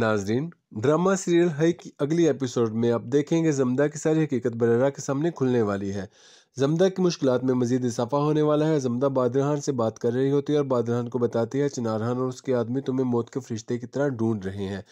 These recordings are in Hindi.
नाजरीन ड्रामा सीरियल है कि अगली एपिसोड में आप देखेंगे जमदा की सारी हकीकत बररा के सामने खुलने वाली है जमदा की मुश्किल में मजीद इजाफा होने वाला है जमदा बादरहान से बात कर रही होती है और बादरहान को बताती है चिनारहान और उसके आदमी तुम्हें मौत के फरिश्ते की तरह ढूंढ रहे हैं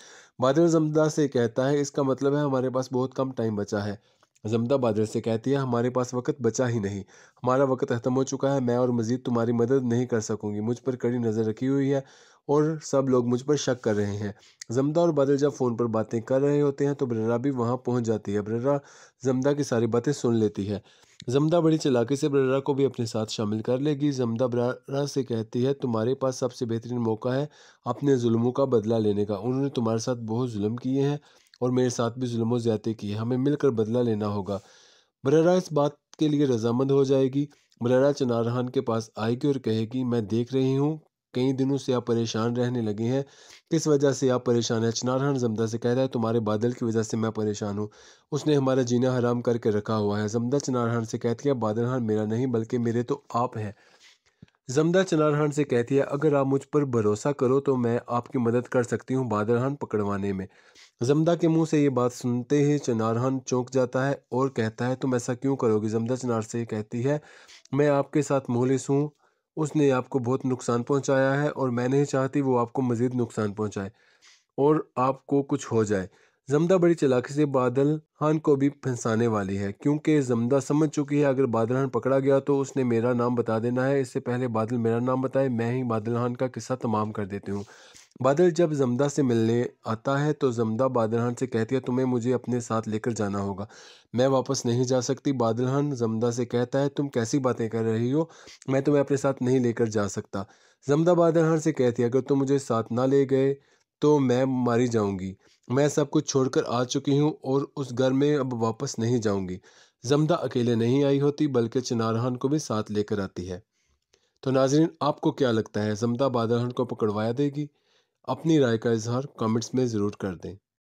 बादर जमदा से कहता है इसका मतलब है हमारे पास बहुत कम टाइम बचा है जमदा बादल से कहती है हमारे पास वक्त बचा ही नहीं हमारा वक्त ख़त्म हो चुका है मैं और मज़ीद तुम्हारी मदद नहीं कर सकूंगी मुझ पर कड़ी नज़र रखी हुई है और सब लोग मुझ पर शक कर रहे हैं जमदा और बादल जब फ़ोन पर बातें कर रहे होते हैं तो ब्रर्रा भी वहाँ पहुँच जाती है ब्रर्रा जमदा की सारी बातें सुन लेती है जमदा बड़ी चलाकी से ब्रर्रा को भी अपने साथ शामिल कर लेगी जमदा ब्रर्रा से कहती है तुम्हारे पास सबसे बेहतरीन मौका है अपने जुल्मों का बदला लेने का उन्होंने तुम्हारे साथ बहुत जुल्म किए हैं और मेरे साथ भी जुल्म ज्यादा की हमें मिलकर बदला लेना होगा बररा इस बात के लिए रजामंद हो जाएगी बररा चनारहान के पास आएगी और कहेगी मैं देख रही हूँ कई दिनों से आप परेशान रहने लगे हैं किस वजह से आप परेशान हैं चनारहान जमदा से कहता है तुम्हारे बादल की वजह से मैं परेशान हूँ उसने हमारा जीना हराम करके रखा हुआ है जमदा चनारहान से कहती है बादल हान मेरा नहीं बल्कि मेरे तो आप हैं जमदा चनारहान से कहती है अगर आप मुझ पर भरोसा करो तो मैं आपकी मदद कर सकती हूँ बादरहान पकड़वाने में जमदा के मुंह से ये बात सुनते ही चनारहान चौंक जाता है और कहता है तुम ऐसा क्यों करोगे जमदा चनार से कहती है मैं आपके साथ मोहलिस हूँ उसने आपको बहुत नुकसान पहुँचाया है और मैं नहीं चाहती वो आपको मज़ीद नुकसान पहुँचाए और आपको कुछ हो जाए जमदा बड़ी चालाकी से बादल खान को भी फंसाने वाली है क्योंकि जमदा समझ चुकी है अगर बादल खान पकड़ा गया तो उसने मेरा नाम बता देना है इससे पहले बादल मेरा नाम बताए मैं ही बादल खान का किस्सा तमाम कर देती हूँ बादल जब जमदा से मिलने आता है तो जमदा बादल खान से कहती है तुम्हें मुझे अपने साथ लेकर जाना होगा मैं वापस नहीं जा सकती बादल खान जमदा से कहता है तुम कैसी बातें कर रही हो मैं तुम्हें अपने साथ नहीं लेकर जा सकता जमदा बादल खान से कहती है अगर तुम मुझे साथ ना ले गए तो मैं मारी जाऊंगी मैं सब कुछ छोड़कर आ चुकी हूँ और उस घर में अब वापस नहीं जाऊंगी जमदा अकेले नहीं आई होती बल्कि चिनारहान को भी साथ लेकर आती है तो नाजरीन आपको क्या लगता है जमदा बादरहान को पकड़वाया देगी अपनी राय का इजहार कमेंट्स में ज़रूर कर दें